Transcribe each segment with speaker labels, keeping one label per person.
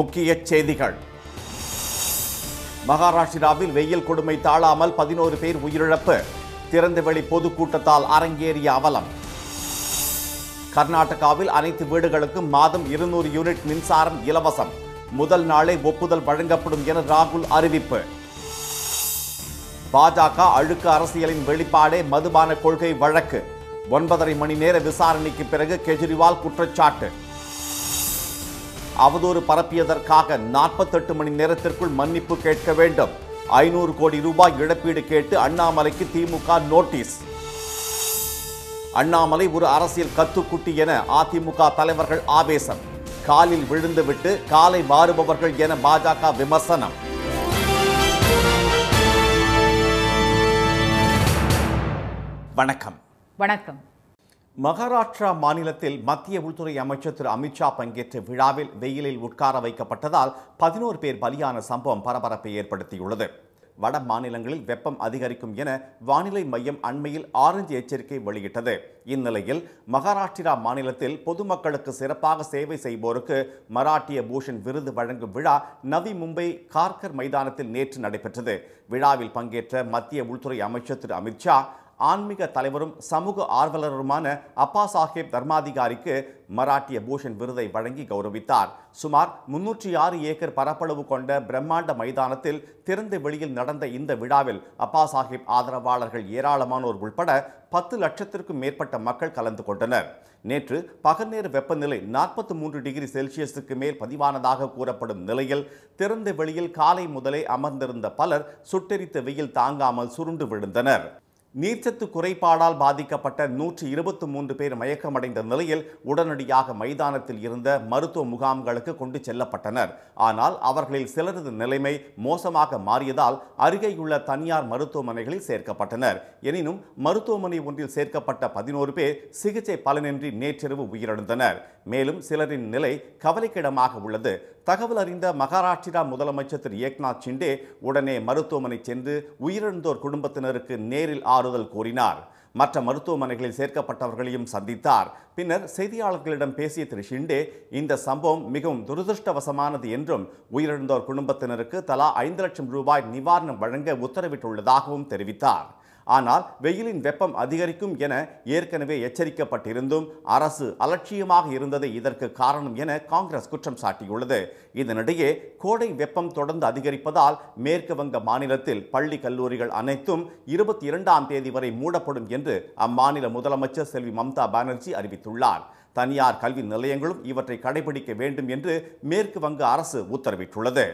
Speaker 1: முக்கிய செய்திகள் மகாராஷ்டிராவில் வெயில் கொடுமை தாழாமல் பதினோரு பேர் உயிரிழப்பு திறந்தவெளி பொதுக்கூட்டத்தால் அரங்கேறிய அவலம் கர்நாடகாவில் அனைத்து வீடுகளுக்கும் மாதம் இருநூறு யூனிட் மின்சாரம் இலவசம் முதல் நாளே ஒப்புதல் வழங்கப்படும் என ராகுல் அறிவிப்பு பாஜக அழுக்கு அரசியலின் வெளிப்பாடே மதுபான கொள்கை வழக்கு ஒன்பதரை மணி நேர விசாரணைக்கு பிறகு கெஜ்ரிவால் குற்றச்சாட்டு அவதூறு பரப்பியதற்காக நாற்பத்தெட்டு மணி நேரத்திற்குள் மன்னிப்பு கேட்க வேண்டும் ஐநூறு கோடி ரூபாய் இழப்பீடு கேட்டு அண்ணாமலைக்கு திமுக நோட்டீஸ் அண்ணாமலை ஒரு அரசியல் கத்துக்குட்டி என அதிமுக தலைவர்கள் ஆவேசம் காலில் விழுந்துவிட்டு காலை மாறுபவர்கள் என பாஜக விமர்சனம் வணக்கம் வணக்கம் மகாராஷ்டிரா மாநிலத்தில் மத்திய உள்துறை அமைச்சர் திரு அமித்ஷா பங்கேற்ற விழாவில் வெயிலில் உட்கார வைக்கப்பட்டதால் பதினோரு பேர் பலியான சம்பவம் பரபரப்பை ஏற்படுத்தியுள்ளது வட மாநிலங்களில் வெப்பம் அதிகரிக்கும் என வானிலை மையம் அண்மையில் ஆரஞ்சு எச்சரிக்கை வெளியிட்டது இந்நிலையில் மகாராஷ்டிரா மாநிலத்தில் பொதுமக்களுக்கு சிறப்பாக சேவை செய்வோருக்கு மராட்டிய பூஷன் விருது வழங்கும் விழா நவி மும்பை கார்கர் மைதானத்தில் நேற்று நடைபெற்றது விழாவில் பங்கேற்ற மத்திய உள்துறை அமைச்சர் திரு அமித்ஷா ஆன்மீக தலைவரும் சமூக ஆர்வலருமான அப்பா சாஹேப் தர்மாதிகாரிக்கு மராட்டிய பூஷன் விருதை வழங்கி கௌரவித்தார் சுமார் முன்னூற்றி ஆறு ஏக்கர் பரப்பளவு கொண்ட பிரம்மாண்ட மைதானத்தில் திறந்த வெளியில் நடந்த இந்த விழாவில் அப்பா சாஹிப் ஆதரவாளர்கள் ஏராளமானோர் உள்பட பத்து லட்சத்திற்கும் மேற்பட்ட மக்கள் கலந்து கொண்டனர் நேற்று பகல்நேர வெப்பநிலை நாற்பத்தி மூன்று டிகிரி செல்சியஸுக்கு மேல் பதிவானதாக கூறப்படும் நிலையில் திறந்த வெளியில் காலை முதலே அமர்ந்திருந்த பலர் சுட்டெரித்த வெயில் தாங்காமல் சுருண்டு விழுந்தனர் நீர்ச்சத்து குறைபாடால் பாதிக்கப்பட்ட நூற்றி இருபத்தி மூன்று பேர் மயக்கமடைந்த நிலையில் உடனடியாக மைதானத்தில் இருந்த மருத்துவ முகாம்களுக்கு கொண்டு செல்லப்பட்டனர் ஆனால் அவர்களில் சிலரது நிலைமை மோசமாக மாறியதால் அருகேயுள்ள தனியார் மருத்துவமனைகளில் சேர்க்கப்பட்டனர் எனினும் மருத்துவமனை ஒன்றில் சேர்க்கப்பட்ட பதினோரு பேர் சிகிச்சை பலனின்றி நேற்றிரவு உயிரிழந்தனர் மேலும் சிலரின் நிலை கவலைக்கிடமாக உள்ளது தகவல் அறிந்த மகாராஷ்டிரா முதலமைச்சர் திரு ஏக்நாத் ஷிண்டே உடனே மருத்துவமனை சென்று உயிரிழந்தோர் குடும்பத்தினருக்கு நேரில் ஆறுதல் கூறினார் மற்ற மருத்துவமனைகளில் சேர்க்கப்பட்டவர்களையும் சந்தித்தார் பின்னர் செய்தியாளர்களிடம் பேசிய திரு ஷிண்டே இந்த சம்பவம் மிகவும் துரதிருஷ்டவசமானது என்றும் உயிரிழந்தோர் குடும்பத்தினருக்கு தலா ஐந்து லட்சம் ரூபாய் நிவாரணம் வழங்க உத்தரவிட்டுள்ளதாகவும் தெரிவித்தார் ஆனால் வெயிலின் வெப்பம் அதிகரிக்கும் என ஏற்கனவே எச்சரிக்கப்பட்டிருந்தும் அரசு அலட்சியமாக இருந்தது இதற்கு காரணம் என காங்கிரஸ் குற்றம் சாட்டியுள்ளது இதனிடையே கோடை வெப்பம் தொடர்ந்து அதிகரிப்பதால் மேற்கு வங்க மாநிலத்தில் பள்ளி கல்லூரிகள் அனைத்தும் இருபத்தி இரண்டாம் தேதி வரை மூடப்படும் என்று அம்மாநில முதலமைச்சர் செல்வி மம்தா பானர்ஜி அறிவித்துள்ளார் தனியார் கல்வி நிலையங்களும் இவற்றை கடைபிடிக்க வேண்டும் என்று மேற்கு வங்க அரசு உத்தரவிட்டுள்ளது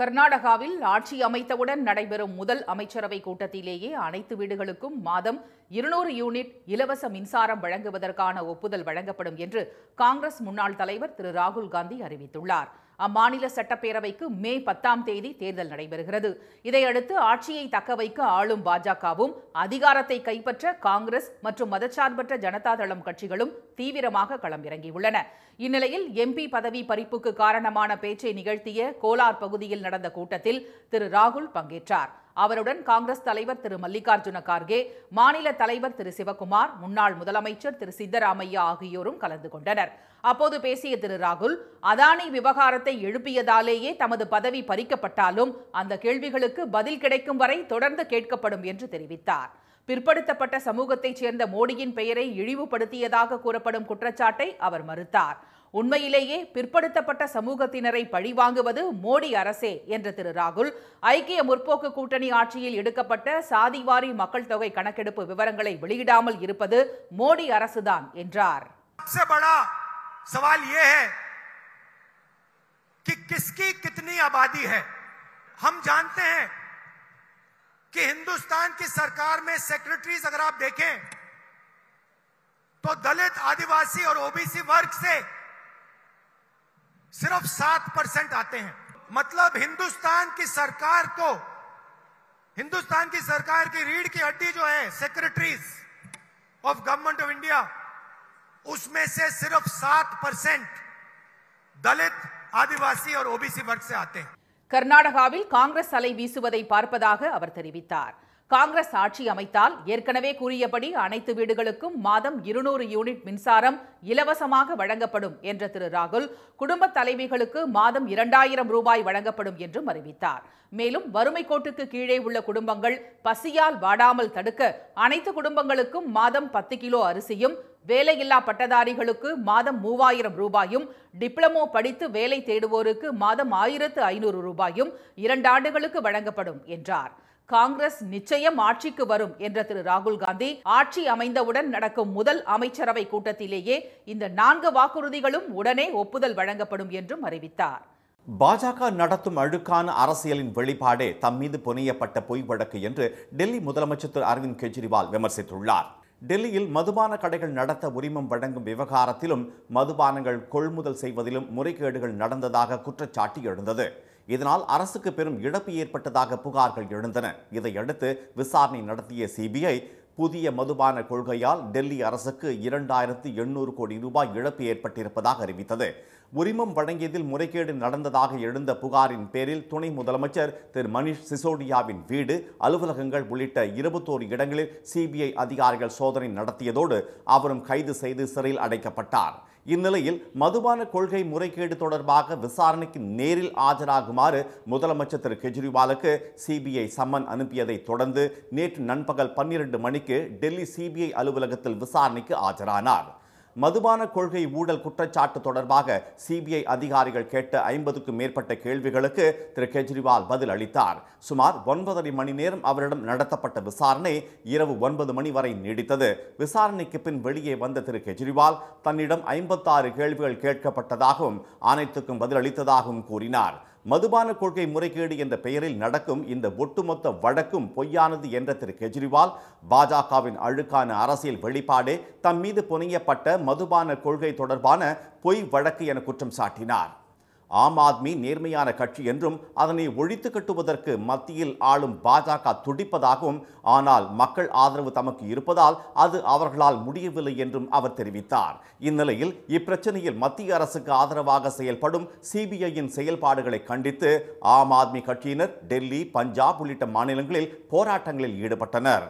Speaker 2: கர்நாடகாவில் ஆட்சி அமைத்தவுடன் நடைபெறும் முதல் அமைச்சரவை கூட்டத்திலேயே அனைத்து வீடுகளுக்கும் மாதம் இருநூறு யூனிட் இலவச மின்சாரம் வழங்குவதற்கான ஒப்புதல் வழங்கப்படும் என்று காங்கிரஸ் முன்னாள் தலைவர் திரு ராகுல் காந்தி அறிவித்துள்ளார் அம்மாநில சட்டப்பேரவைக்கு மே பத்தாம் தேதி தேர்தல் நடைபெறுகிறது இதையடுத்து ஆட்சியை தக்கவைக்க ஆளும் பாஜகவும் அதிகாரத்தை கைப்பற்ற காங்கிரஸ் மற்றும் மதச்சார்பற்ற ஜனதாதளம் கட்சிகளும் தீவிரமாக களமிறங்கியுள்ளன இந்நிலையில் எம்பி பதவி பறிப்புக்கு காரணமான பேச்சை நிகழ்த்திய கோலார் பகுதியில் நடந்த கூட்டத்தில் திரு ராகுல் பங்கேற்றார் அவருடன் காங்கிரஸ் தலைவர் திரு மல்லிகார்ஜுன கார்கே மாநில தலைவர் திரு சிவகுமார் முன்னாள் முதலமைச்சர் திரு சித்தராமையா ஆகியோரும் கலந்து கொண்டனர் அப்போது பேசிய திரு ராகுல் அதானி விவகாரத்தை எழுப்பியதாலேயே தமது பதவி பறிக்கப்பட்டாலும் அந்த கேள்விகளுக்கு பதில் கிடைக்கும் வரை தொடர்ந்து கேட்கப்படும் என்று தெரிவித்தார் பிற்படுத்தப்பட்ட சமூகத்தைச் சேர்ந்த மோடியின் பெயரை இழிவுபடுத்தியதாக கூறப்படும் குற்றச்சாட்டை அவர் மறுத்தார் உண்மையிலேயே பிற்படுத்தப்பட்ட சமூகத்தினரை பழிவாங்குவது மோடி அரசே என்ற திரு ராகுல் ஐக்கிய முற்போக்கு கூட்டணி ஆட்சியில் எடுக்கப்பட்ட சாதிவாரி மக்கள் தொகை கணக்கெடுப்பு விவரங்களை வெளியிடாமல் இருப்பது மோடி அரசுதான் என்றார்
Speaker 1: சவால் ये है कि किसकी कितनी आबादी है हम जानते हैं कि हिंदुस्तान की सरकार में सेक्रेटरीज अगर आप देखें तो दलित आदिवासी और ओबीसी वर्ग से सिर्फ सात परसेंट आते हैं मतलब हिंदुस्तान की सरकार को हिंदुस्तान की सरकार की रीढ़ की हड्डी जो है secretaries of government of India उसमें से सिर्फ सात परसेंट दलित आदिवासी और ओबीसी वर्ग से आते हैं
Speaker 2: कर्नाटक कांग्रेस अले वीसुद பார்ப்பதாக காங்கிரஸ் ஆட்சி அமைத்தால் ஏற்கனவே கூறியபடி அனைத்து வீடுகளுக்கும் மாதம் இருநூறு யூனிட் மின்சாரம் இலவசமாக வழங்கப்படும் என்ற திரு ராகுல் குடும்ப தலைவிகளுக்கு மாதம் இரண்டாயிரம் ரூபாய் வழங்கப்படும் என்றும் அறிவித்தார் மேலும் வறுமை கோட்டுக்கு கீழே உள்ள குடும்பங்கள் பசியால் வாடாமல் தடுக்க அனைத்து குடும்பங்களுக்கும் மாதம் பத்து கிலோ அரிசியும் வேலையில்லா பட்டதாரிகளுக்கு மாதம் மூவாயிரம் ரூபாயும் டிப்ளமோ படித்து வேலை தேடுவோருக்கு மாதம் ஆயிரத்து ஐநூறு ரூபாயும் இரண்டு ஆண்டுகளுக்கு வழங்கப்படும் என்றார் காங்கிரஸ் நிச்சயம் ஆட்சிக்கு வரும் என்ற திரு ராகுல் காந்தி ஆட்சி அமைந்தவுடன் நடக்கும் முதல் அமைச்சரவை கூட்டத்திலேயே இந்த நான்கு வாக்குறுதிகளும் உடனே ஒப்புதல் வழங்கப்படும் என்றும் அறிவித்தார்
Speaker 1: பாஜக நடத்தும் அழுக்கான அரசியலின் வெளிப்பாடே தம் மீது புனையப்பட்ட பொய் வழக்கு என்று டெல்லி முதலமைச்சர் திரு அரவிந்த் கெஜ்ரிவால் விமர்சித்துள்ளார் டெல்லியில் மதுபான கடைகள் நடத்த உரிமம் வழங்கும் விவகாரத்திலும் மதுபானங்கள் கொள்முதல் செய்வதிலும் முறைகேடுகள் நடந்ததாக குற்றச்சாட்டு எழுந்தது இதனால் அரசுக்கு பெரும் இழப்பு ஏற்பட்டதாக புகார்கள் எழுந்தன இதையடுத்து விசாரணை நடத்திய சிபிஐ புதிய மதுபான கொள்கையால் டெல்லி அரசுக்கு இரண்டாயிரத்து எண்ணூறு கோடி ரூபாய் இழப்பு ஏற்பட்டிருப்பதாக அறிவித்தது உரிமம் வழங்கியதில் முறைகேடு நடந்ததாக எழுந்த புகாரின் பேரில் துணை முதலமைச்சர் திரு மணிஷ் சிசோடியாவின் வீடு அலுவலகங்கள் உள்ளிட்ட இருபத்தோரு இடங்களில் சிபிஐ அதிகாரிகள் சோதனை நடத்தியதோடு அவரும் கைது செய்து சிறையில் அடைக்கப்பட்டார் இந்நிலையில் மதுபான கொள்கை முறைகேடு தொடர்பாக விசாரணைக்கு நேரில் ஆஜராகுமாறு முதலமைச்சர் திரு கெஜ்ரிவாலுக்கு சிபிஐ சம்மன் அனுப்பியதை தொடர்ந்து நேற்று நண்பகல் பன்னிரண்டு மணிக்கு டெல்லி சிபிஐ அலுவலகத்தில் விசாரணைக்கு ஆஜரானார் மதுபான கொள்கை ஊழல் குற்றச்சாட்டு தொடர்பாக சிபிஐ அதிகாரிகள் கேட்ட ஐம்பதுக்கும் மேற்பட்ட கேள்விகளுக்கு திரு கெஜ்ரிவால் பதில் அளித்தார் சுமார் ஒன்பதரை மணி நேரம் அவரிடம் நடத்தப்பட்ட விசாரணை இரவு ஒன்பது மணி வரை நீடித்தது விசாரணைக்கு பின் வெளியே வந்த திரு கெஜ்ரிவால் தன்னிடம் ஐம்பத்தாறு கேள்விகள் கேட்கப்பட்டதாகவும் அனைத்துக்கும் பதிலளித்ததாகவும் கூறினார் மதுபான கொள்கை முறைகேடு என்ற பெயரில் நடக்கும் இந்த ஒட்டுமொத்த வழக்கும் பொய்யானது என்ற திரு கெஜ்ரிவால் பாஜகவின் அழுக்கான அரசியல் வெளிப்பாடே தம் மீது புனையப்பட்ட மதுபான கொள்கை தொடர்பான பொய் வழக்கு என குற்றம் சாட்டினார் ஆம் ஆத்மி நேர்மையான கட்சி என்றும் அதனை ஒழித்து கட்டுவதற்கு மத்தியில் ஆளும் பாஜக துடிப்பதாகவும் ஆனால் மக்கள் ஆதரவு தமக்கு இருப்பதால் அது அவர்களால் முடியவில்லை என்றும் அவர் தெரிவித்தார் இந்நிலையில் இப்பிரச்சனையில் மத்திய அரசுக்கு ஆதரவாக செயல்படும் சிபிஐயின் செயல்பாடுகளை கண்டித்து ஆம் ஆத்மி கட்சியினர் டெல்லி பஞ்சாப் உள்ளிட்ட மாநிலங்களில் போராட்டங்களில் ஈடுபட்டனர்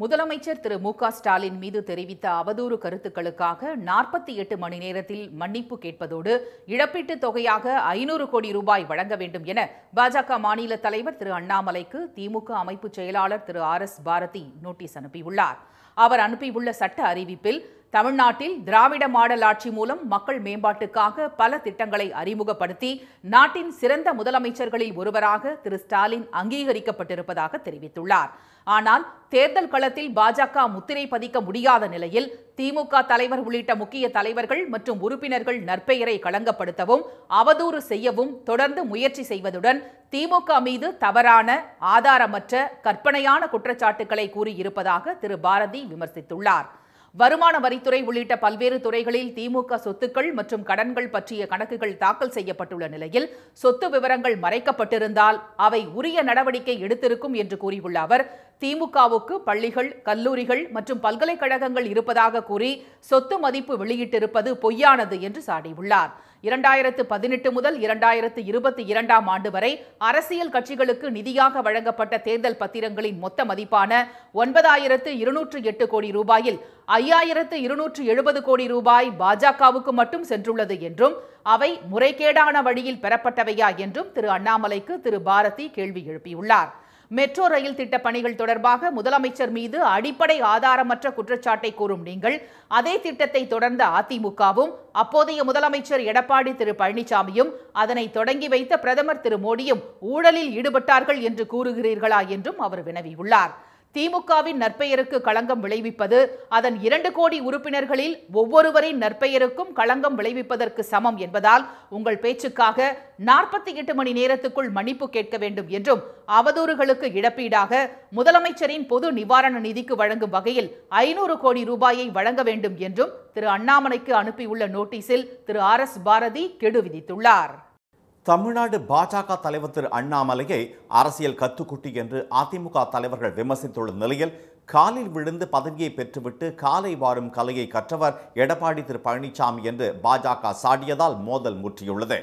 Speaker 2: முதலமைச்சர் திரு மு ஸ்டாலின் மீது தெரிவித்த அவதூறு கருத்துக்களுக்காக நாற்பத்தி எட்டு மணி நேரத்தில் மன்னிப்பு கேட்பதோடு இழப்பீட்டுத் தொகையாக ஐநூறு கோடி ரூபாய் வழங்க வேண்டும் என பாஜக மாநில தலைவர் திரு அண்ணாமலைக்கு திமுக அமைப்பு செயலாளர் Thiru R S Bharathi notice அனுப்பியுள்ளார் அவர் அனுப்பியுள்ள சட்ட அறிவிப்பில் தமிழ்நாட்டில் திராவிட மாடல் ஆட்சி மூலம் மக்கள் மேம்பாட்டுக்காக பல திட்டங்களை அறிமுகப்படுத்தி நாட்டின் சிறந்த முதலமைச்சர்களில் ஒருவராக திரு ஸ்டாலின் அங்கீகரிக்கப்பட்டிருப்பதாக தெரிவித்துள்ளார் ஆனால் தேர்தல் களத்தில் பாஜக முத்திரை பதிக்க முடியாத நிலையில் திமுக தலைவர் உள்ளிட்ட முக்கிய தலைவர்கள் மற்றும் உறுப்பினர்கள் நற்பெயரை களங்கப்படுத்தவும் அவதூறு செய்யவும் தொடர்ந்து முயற்சி செய்வதுடன் திமுக மீது தவறான ஆதாரமற்ற கற்பனையான குற்றச்சாட்டுகளை கூறியிருப்பதாக திரு பாரதி விமர்சித்துள்ளார் வருமான வரித்துறை உள்ளிட்ட பல்வேறு துறைகளில் திமுக சொத்துக்கள் மற்றும் கடன்கள் பற்றிய கணக்குகள் தாக்கல் செய்யப்பட்டுள்ள நிலையில் சொத்து விவரங்கள் மறைக்கப்பட்டிருந்தால் அவை உரிய நடவடிக்கை எடுத்திருக்கும் என்று கூறியுள்ள அவர் திமுகவுக்கு பள்ளிகள் கல்லூரிகள் மற்றும் பல்கலைக்கழகங்கள் இருப்பதாக கூறி சொத்து மதிப்பு வெளியிட்டிருப்பது பொய்யானது என்று சாடியுள்ளார் இரண்டாயிரத்து பதினெட்டு முதல் இரண்டாயிரத்து இருபத்தி இரண்டாம் ஆண்டு வரை அரசியல் கட்சிகளுக்கு நிதியாக வழங்கப்பட்ட தேர்தல் பத்திரங்களின் மொத்த மதிப்பான ஒன்பதாயிரத்து இருநூற்று எட்டு கோடி ரூபாயில் ஐயாயிரத்து இருநூற்று எழுபது கோடி ரூபாய் பாஜகவுக்கு மட்டும் சென்றுள்ளது என்றும் அவை முறைகேடான வழியில் பெறப்பட்டவையா என்றும் திரு அண்ணாமலைக்கு திரு பாரதி கேள்வி எழுப்பியுள்ளார் மெட்ரோ ரயில் திட்ட பணிகள் தொடர்பாக முதலமைச்சர் மீது அடிப்படை ஆதாரமற்ற குற்றச்சாட்டை கூறும் நீங்கள் அதே திட்டத்தை தொடர்ந்த அதிமுகவும் அப்போதைய முதலமைச்சர் எடப்பாடி திரு பழனிசாமியும் அதனை தொடங்கி வைத்த பிரதமர் திரு மோடியும் ஊழலில் ஈடுபட்டார்கள் என்று கூறுகிறீர்களா என்றும் அவர் வினவியுள்ளார் திமுகவின் நற்பெயருக்கு களங்கம் விளைவிப்பது அதன் இரண்டு கோடி உறுப்பினர்களில் ஒவ்வொருவரின் நற்பெயருக்கும் களங்கம் விளைவிப்பதற்கு சமம் என்பதால் உங்கள் பேச்சுக்காக நாற்பத்தி எட்டு மணி நேரத்துக்குள் மன்னிப்பு கேட்க வேண்டும் என்றும் அவதூறுகளுக்கு இழப்பீடாக முதலமைச்சரின் பொது நிவாரண நிதிக்கு வழங்கும் வகையில் ஐநூறு கோடி ரூபாயை வழங்க வேண்டும் என்றும் திரு அண்ணாமலைக்கு அனுப்பியுள்ள நோட்டீஸில் திரு ஆர் எஸ் பாரதி கெடு விதித்துள்ளார்
Speaker 1: தமிழ்நாடு பாஜக தலைவர் திரு அண்ணாமலையை அரசியல் கத்துக்குட்டி என்று அதிமுக தலைவர்கள் விமர்சித்துள்ள நிலையில் காலில் விழுந்து பதவியை பெற்றுவிட்டு காலை வாரும் கலையை கற்றவர் எடப்பாடி திரு பழனிசாமி என்று பாஜக சாடியதால் மோதல் முற்றியுள்ளது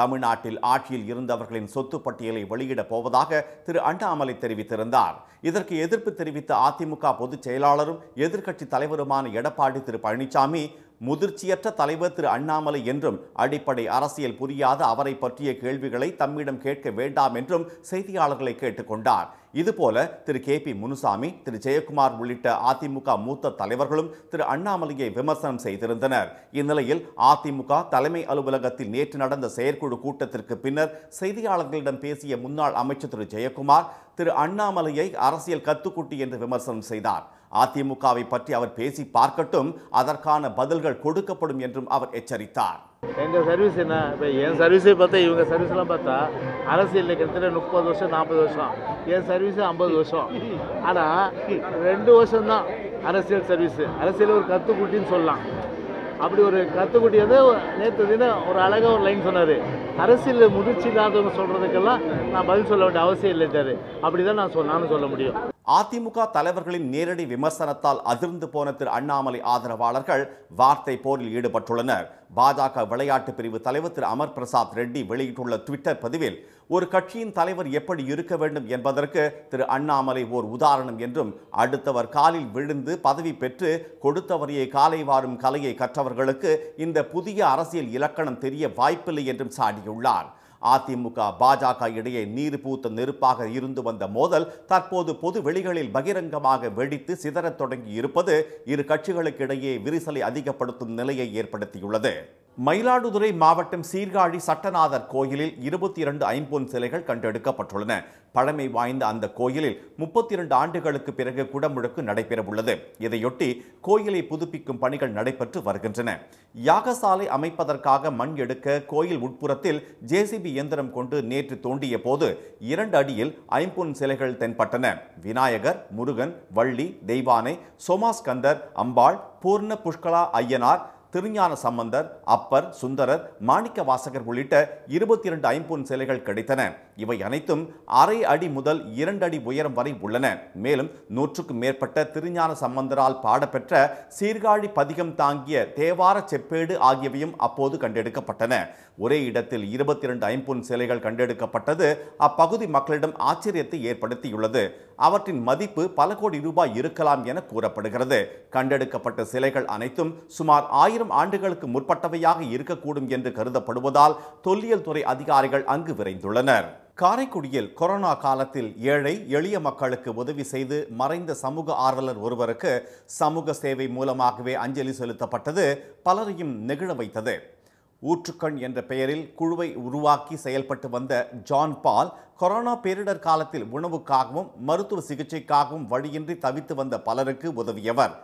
Speaker 1: தமிழ்நாட்டில் ஆட்சியில் இருந்தவர்களின் சொத்து பட்டியலை வெளியிடப் போவதாக திரு அண்ணாமலை தெரிவித்திருந்தார் இதற்கு எதிர்ப்பு தெரிவித்த அதிமுக பொதுச் செயலாளரும் எதிர்க்கட்சி தலைவருமான எடப்பாடி திரு பழனிசாமி முதிர்ச்சியற்ற தலைவர் திரு அண்ணாமலை என்றும் அடிப்படை அரசியல் புரியாத அவரை பற்றிய கேள்விகளை தம்மிடம் கேட்க வேண்டாம் என்றும் செய்தியாளர்களை கேட்டுக்கொண்டார் இதுபோல திரு கே பி முனுசாமி திரு ஜெயக்குமார் உள்ளிட்ட அதிமுக மூத்த தலைவர்களும் திரு அண்ணாமலையை விமர்சனம் செய்திருந்தனர் இந்நிலையில் அதிமுக தலைமை அலுவலகத்தில் நேற்று நடந்த செயற்குழு கூட்டத்திற்கு பின்னர் செய்தியாளர்களிடம் பேசிய முன்னாள் அமைச்சர் திரு ஜெயக்குமார் திரு அண்ணாமலையை அரசியல் கத்துக்குட்டி என்று விமர்சனம் செய்தார் அதிமுகவை பற்றி அவர் பேசி பார்க்கட்டும் அதற்கான பதில்கள் கொடுக்கப்படும் என்றும் அவர் எச்சரித்தார் எங்கள் சர்வீஸ் என்ன இப்போ என் சர்வீஸே பார்த்தா இவங்க சர்வீஸ்லாம் பார்த்தா அரசியலில் கிட்டத்தட்ட முப்பது வருஷம் நாற்பது வருஷம் என் சர்வீஸு ஐம்பது வருஷம் ஆனால் ரெண்டு வருஷம்தான் அரசியல் சர்வீஸு அரசியல் ஒரு கற்றுக்குட்டின்னு சொல்லலாம் அப்படி ஒரு கற்றுக்குட்டி வந்து நேற்று தினம் ஒரு அழகாக ஒரு லைன் சொன்னார் அரசியலில் முதிர்ச்சி இல்லாதவங்க சொல்கிறதுக்கெல்லாம் நான் பதில் சொல்ல வேண்டிய அவசியம் சார் அப்படி தான் நான் சொல் நானும் சொல்ல முடியும் அதிமுக தலைவர்களின் நேரடி விமர்சனத்தால் அதிர்ந்து போன திரு அண்ணாமலை ஆதரவாளர்கள் வார்த்தை போரில் ஈடுபட்டுள்ளனர் பாஜக விளையாட்டு பிரிவு தலைவர் திரு அமர் பிரசாத் ரெட்டி வெளியிட்டுள்ள ட்விட்டர் பதிவில் ஒரு கட்சியின் தலைவர் எப்படி இருக்க வேண்டும் என்பதற்கு திரு அண்ணாமலை ஓர் உதாரணம் என்றும் அடுத்தவர் காலில் விழுந்து பதவி பெற்று கொடுத்தவரையே காலை வாரும் கலையை கற்றவர்களுக்கு இந்த புதிய அரசியல் இலக்கணம் தெரிய வாய்ப்பில்லை என்றும் சாடியுள்ளார் அதிமுக பாஜக இடையே நீர் பூத்த நெருப்பாக இருந்து வந்த மோதல் தற்போது பொது வெளிகளில் பகிரங்கமாக வெடித்து சிதறத் தொடங்கி இருப்பது இரு கட்சிகளுக்கிடையே விரிசலை அதிகப்படுத்தும் நிலையை ஏற்படுத்தியுள்ளது மயிலாடுதுறை மாவட்டம் சீர்காழி சட்டநாதர் கோயிலில் இருபத்தி இரண்டு ஐம்பொன் சிலைகள் கண்டெடுக்கப்பட்டுள்ளன பழமை வாய்ந்த அந்த கோயிலில் முப்பத்தி இரண்டு ஆண்டுகளுக்கு பிறகு குடமுழுக்கு நடைபெறவுள்ளது இதையொட்டி கோயிலை புதுப்பிக்கும் பணிகள் நடைபெற்று வருகின்றன யாகசாலை அமைப்பதற்காக மண் எடுக்க கோயில் உட்புறத்தில் ஜேசிபி இயந்திரம் கொண்டு நேற்று தோண்டிய போது இரண்டு அடியில் ஐம்பொன் சிலைகள் தென்பட்டன விநாயகர் முருகன் வள்ளி தெய்வானை சோமாஸ்கந்தர் அம்பாள் பூர்ண புஷ்கலா ஐயனார் திருஞான சம்பந்தர் அப்பர் சுந்தரர் மாணிக்க வாசகர் உள்ளிட்ட இருபத்தி இரண்டு ஐம்பொன் சிலைகள் கிடைத்தன இவை அனைத்தும் அரை அடி முதல் இரண்டு அடி உயரம் வரை உள்ளன மேலும் நூற்றுக்கும் மேற்பட்ட திருஞான சம்பந்தரால் பாடப்பெற்ற சீர்காழி பதிகம் தாங்கிய தேவார செப்பேடு ஆகியவையும் அப்போது கண்டெடுக்கப்பட்டன ஒரே இடத்தில் இருபத்தி இரண்டு ஐம்பொன் சிலைகள் கண்டெடுக்கப்பட்டது அப்பகுதி மக்களிடம் ஆச்சரியத்தை ஏற்படுத்தியுள்ளது அவற்றின் மதிப்பு பல கோடி ரூபாய் இருக்கலாம் என கூறப்படுகிறது கண்டெடுக்கப்பட்ட சிலைகள் அனைத்தும் சுமார் ஆயிரம் ஆண்டுகளுக்கு முற்பட்டவையாக இருக்கக்கூடும் என்று கருதப்படுவதால் தொல்லியல் துறை அதிகாரிகள் அங்கு விரைந்துள்ளனர் காரைக்குடியில் கொரோனா காலத்தில் ஏழை எளிய மக்களுக்கு உதவி செய்து மறைந்த சமூக ஆர்வலர் ஒருவருக்கு சமூக சேவை மூலமாகவே அஞ்சலி செலுத்தப்பட்டது பலரையும் நெகிழ வைத்தது ஊற்றுக்கண் என்ற பெயரில் குழுவை உருவாக்கி செயல்பட்டு வந்த ஜான் பால் கொரோனா பேரிடர் காலத்தில் உணவுக்காகவும் மருத்துவ சிகிச்சைக்காகவும் வழியின்றி தவித்து வந்த பலருக்கு உதவியவர்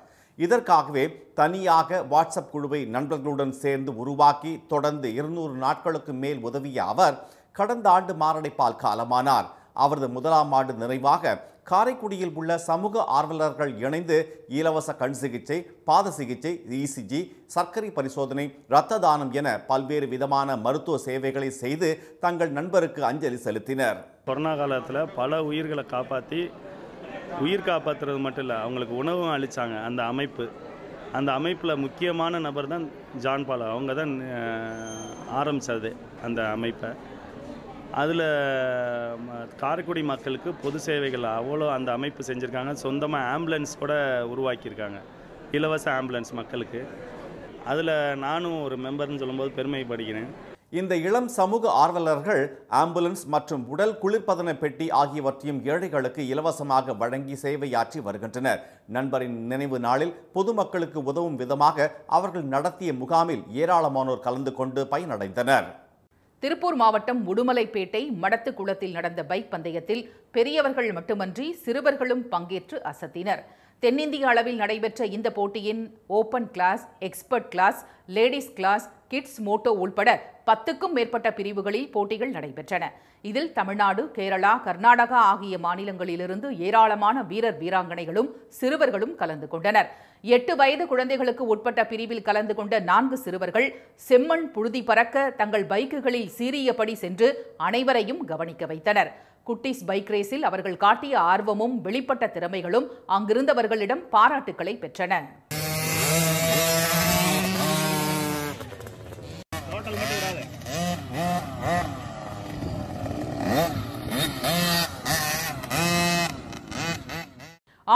Speaker 1: இதற்காகவே தனியாக வாட்ஸ்அப் குழுவை நண்பர்களுடன் சேர்ந்து உருவாக்கி தொடர்ந்து இருநூறு நாட்களுக்கு மேல் உதவிய அவர் கடந்த ஆண்டு மாரடைப்பால் காலமானார் அவரது முதலாம் ஆண்டு நிறைவாக காரைக்குடியில் உள்ள சமூக ஆர்வலர்கள் இணைந்து இலவச கண் சிகிச்சை பாத சிகிச்சை இசிஜி e சர்க்கரை பரிசோதனை இரத்த தானம் என பல்வேறு விதமான மருத்துவ சேவைகளை செய்து தங்கள் நண்பருக்கு அஞ்சலி செலுத்தினர் கொரோனா காலத்தில் பல உயிர்களை காப்பாற்றி உயிர் காப்பாற்றுறது மட்டும் இல்லை அவங்களுக்கு உணவும் அளித்தாங்க அந்த அமைப்பு அந்த அமைப்பில் முக்கியமான நபர் தான் ஜான் அவங்க தான் ஆரம்பித்தது அந்த அமைப்பை அதில் காரைக்குடி மக்களுக்கு பொது சேவைகள் அவ்வளோ அந்த அமைப்பு செஞ்சுருக்காங்க சொந்தமாக ஆம்புலன்ஸ் கூட உருவாக்கியிருக்காங்க இலவச ஆம்புலன்ஸ் மக்களுக்கு அதில் நானும் ஒரு மெம்பர்னு சொல்லும்போது பெருமைப்படுகிறேன் இந்த இளம் சமூக ஆர்வலர்கள் ஆம்புலன்ஸ் மற்றும் உடல் குளிர்பதன பெட்டி ஆகியவற்றையும் ஏழைகளுக்கு இலவசமாக வழங்கி சேவையாற்றி வருகின்றனர் நண்பரின் நினைவு நாளில் பொதுமக்களுக்கு உதவும் விதமாக அவர்கள் நடத்திய முகாமில் ஏராளமானோர் கலந்து கொண்டு பயனடைந்தனர்
Speaker 2: திருப்பூர் மாவட்டம் உடுமலைப்பேட்டை மடத்து குளத்தில் நடந்த பைக் பந்தயத்தில் பெரியவர்கள் மட்டுமன்றி சிறுவர்களும் பங்கேற்று அசத்தினர் தென்னிந்திய அளவில் நடைபெற்ற இந்த போட்டியின் open class expert class ladies class kids moto உள்பட பத்துக்கும் மேற்பட்ட பிரிவுகளில் போட்டிகள் நடைபெற்றன இதில் தமிழ்நாடு கேரளா கர்நாடகா ஆகிய மாநிலங்களிலிருந்து ஏராளமான வீரர் வீராங்கனைகளும் சிறுவர்களும் கலந்து கொண்டனர் எட்டு வயது குழந்தைகளுக்கு உட்பட்ட பிரிவில் கலந்து கொண்ட நான்கு சிறுவர்கள் செம்மண் புழுதி பறக்க தங்கள் பைக்குகளில் சீரியபடி சென்று அனைவரையும் கவனிக்க வைத்தனர் குட்டிஸ் பைக் ரேஸில் அவர்கள் காட்டிய ஆர்வமும் வெளிப்பட்ட திறமைகளும் அங்கிருந்தவர்களிடம் பாராட்டுக்களை பெற்றன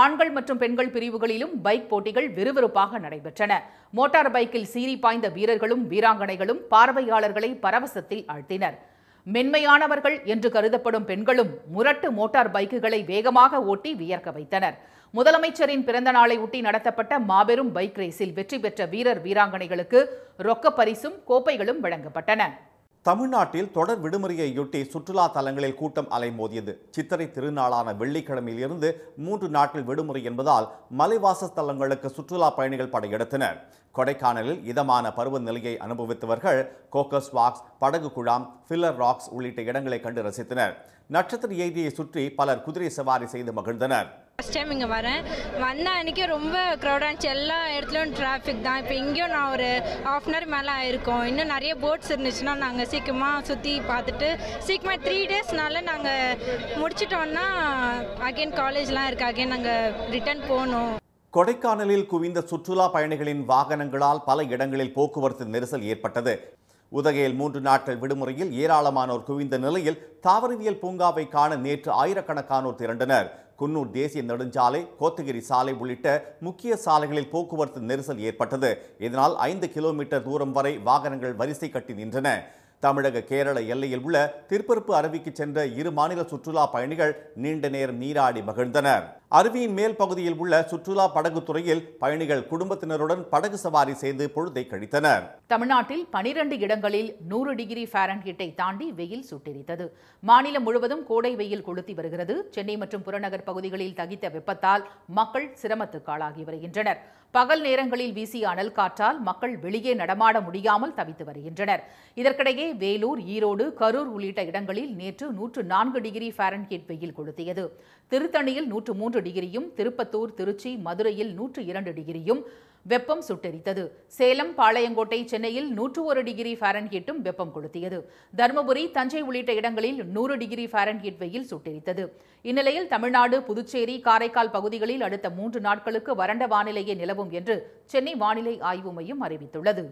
Speaker 2: ஆண்கள் மற்றும் பெண்கள் பிரிவுகளிலும் பைக் போட்டிகள் விறுவிறுப்பாக நடைபெற்றன மோட்டார் பைக்கில் சீறி பாய்ந்த வீரர்களும் வீராங்கனைகளும் பார்வையாளர்களை பரவசத்தில் ஆழ்த்தினர் மென்மையானவர்கள் என்று கருதப்படும் பெண்களும் முரட்டு மோட்டார் பைக்குகளை வேகமாக ஓட்டி வியர்க்க வைத்தனர் முதலமைச்சரின் பிறந்த நாளை ஒட்டி நடத்தப்பட்ட மாபெரும் பைக் ரேஸில் வெற்றி பெற்ற வீரர் வீராங்கனைகளுக்கு ரொக்க பரிசும் கோப்பைகளும் வழங்கப்பட்டன
Speaker 1: தமிழ்நாட்டில் தொடர் விடுமுறையையொட்டி சுற்றுலா தலங்களில் கூட்டம் அலைமோதியது சித்திரை திருநாளான வெள்ளிக்கிழமையிலிருந்து மூன்று நாட்கள் விடுமுறை என்பதால் மலைவாச தலங்களுக்கு சுற்றுலா பயணிகள் படையெடுத்தனர் கொடைக்கானலில் இதமான பருவநிலையை அனுபவித்தவர்கள் கோக்கஸ் வாக்ஸ் படகு குழாம் ஃபில்லர் ராக்ஸ் உள்ளிட்ட இடங்களை கண்டு ரசித்தனர் நட்சத்திர ஏரியை சுற்றி பலர் குதிரை சவாரி செய்து மகிழ்ந்தனர்
Speaker 2: ஃபஸ்ட் டைம் இங்கே வரேன் வந்த அன்றைக்கி ரொம்ப க்ரௌட் ஆச்சு எல்லா இடத்துலையும் டிராஃபிக் தான் இப்போ இங்கேயும் நான் ஒரு ஹாஃப் அன் ஹவர் மேலே ஆயிருக்கோம் இன்னும் நிறைய போட்ஸ் இருந்துச்சுன்னா நாங்கள் சீக்கிரமாக சுற்றி பார்த்துட்டு சீக்கிரமாக த்ரீ டேஸ்னால நாங்கள் முடிச்சிட்டோன்னா அகெயின் காலேஜ்லாம் இருக்குது அகெயின் நாங்கள் ரிட்டர்ன் போகணும்
Speaker 1: கொடைக்கானலில் குவிந்த சுற்றுலா பயணிகளின் வாகனங்களால் பல இடங்களில் போக்குவரத்து நெரிசல் ஏற்பட்டது உதகையில் மூன்று நாட்கள் விடுமுறையில் ஏராளமானோர் குவிந்த நிலையில் தாவரவியல் பூங்காவை காண நேற்று ஆயிரக்கணக்கானோர் திரண்டனர் குன்னூர் தேசிய நெடுஞ்சாலை கோத்தகிரி சாலை உள்ளிட்ட முக்கிய சாலைகளில் போக்குவரத்து நெரிசல் ஏற்பட்டது இதனால் ஐந்து கிலோமீட்டர் தூரம் வரை வாகனங்கள் வரிசை கட்டி நின்றன தமிழக கேரள எல்லையில் உள்ள திருப்பரப்பு அருவிக்கு சென்ற இரு மாநில சுற்றுலா பயணிகள் நீண்ட நேரம் நீராடி மகிழ்ந்தனர் அருவியின் மேல் பகுதியில் உள்ள சுற்றுலா படகு துறையில் பயணிகள் குடும்பத்தினருடன் படகு சவாரி செய்து பொழுதை கழித்தனர்
Speaker 2: தமிழ்நாட்டில் பனிரண்டு இடங்களில் நூறு டிகிரி ஃபாரன்ஹீட்டை தாண்டி வெயில் சுட்டெரித்தது மாநிலம் முழுவதும் கோடை வெயில் கொளுத்தி வருகிறது சென்னை மற்றும் புறநகர் பகுதிகளில் தகித்த வெப்பத்தால் மக்கள் சிரமத்துக்கு ஆளாகி வருகின்றனர் பகல் நேரங்களில் வீசிய அனல் காற்றால் மக்கள் வெளியே நடமாட முடியாமல் தவித்து வருகின்றனர் இதற்கிடையே வேலூர் ஈரோடு கரூர் உள்ளிட்ட இடங்களில் நேற்று நூற்று நான்கு டிகிரி ஃபாரன்ஹீட் வெயில் கொளுத்தியது திருத்தணியில் நூற்று மூன்று டிகிரியும் திருப்பத்தூர் திருச்சி மதுரையில் நூற்று இரண்டு டிகிரியும் வெப்பம் சுட்டெரித்தது சேலம் பாளையங்கோட்டை சென்னையில் நூற்று ஒரு டிகிரி ஃபாரன்ஹீட்டும் வெப்பம் கொளுத்தியது தருமபுரி தஞ்சை உள்ளிட்ட இடங்களில் நூறு டிகிரி ஃபாரன்ஹீட் வெயில் சுட்டெரித்தது இந்நிலையில் தமிழ்நாடு புதுச்சேரி காரைக்கால் பகுதிகளில் அடுத்த மூன்று நாட்களுக்கு வறண்ட வானிலையே நிலவும் என்று சென்னை வானிலை ஆய்வு மையம் அறிவித்துள்ளது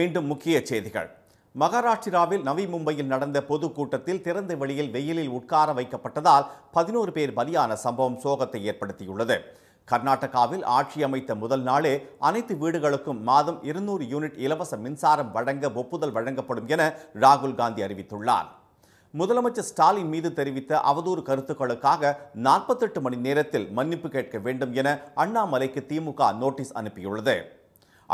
Speaker 1: மீண்டும் முக்கிய செய்திகள் மகாராஷ்டிராவில் நவி மும்பையில் நடந்த பொதுக்கூட்டத்தில் திறந்த வெளியில் வெயிலில் உட்கார வைக்கப்பட்டதால் பதினோரு பேர் பலியான சம்பவம் சோகத்தை ஏற்படுத்தியுள்ளது கர்நாடகாவில் ஆட்சி அமைத்த முதல் நாளே அனைத்து வீடுகளுக்கும் மாதம் இருநூறு யூனிட் இலவச மின்சாரம் வழங்க ஒப்புதல் வழங்கப்படும் என ராகுல் காந்தி அறிவித்துள்ளார் முதலமைச்சர் ஸ்டாலின் மீது தெரிவித்த அவதூறு கருத்துக்களுக்காக நாற்பத்தெட்டு மணி நேரத்தில் மன்னிப்பு கேட்க வேண்டும் என அண்ணாமலைக்கு திமுக நோட்டீஸ் அனுப்பியுள்ளது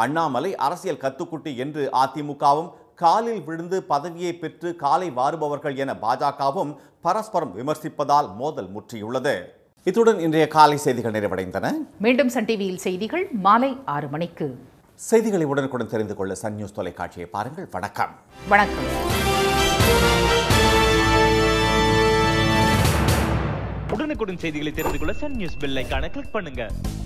Speaker 1: அண்ணாமலை அரசியல் கத்துக்குட்டி என்று அதிமுகவும் காலில் விழுந்து பதவியை பெற்று காலை வாருபவர்கள் என பாஜகவும் பரஸ்பரம் விமர்சிப்பதால் மோதல் முற்றியுள்ளது இத்துடன் இன்றைய காலை செய்திகள் நிறைவடைந்தன
Speaker 2: மீண்டும் சன் டிவியில் செய்திகள் மாலை ஆறு மணிக்கு செய்திகளை
Speaker 1: உடனுக்குடன் தெரிந்து கொள்ள சன் நியூஸ் தொலைக்காட்சியை பாருங்கள் வணக்கம் வணக்கம் உடனுக்குடன் செய்திகளை தெரிந்து கொள்ள சன் நியூஸ்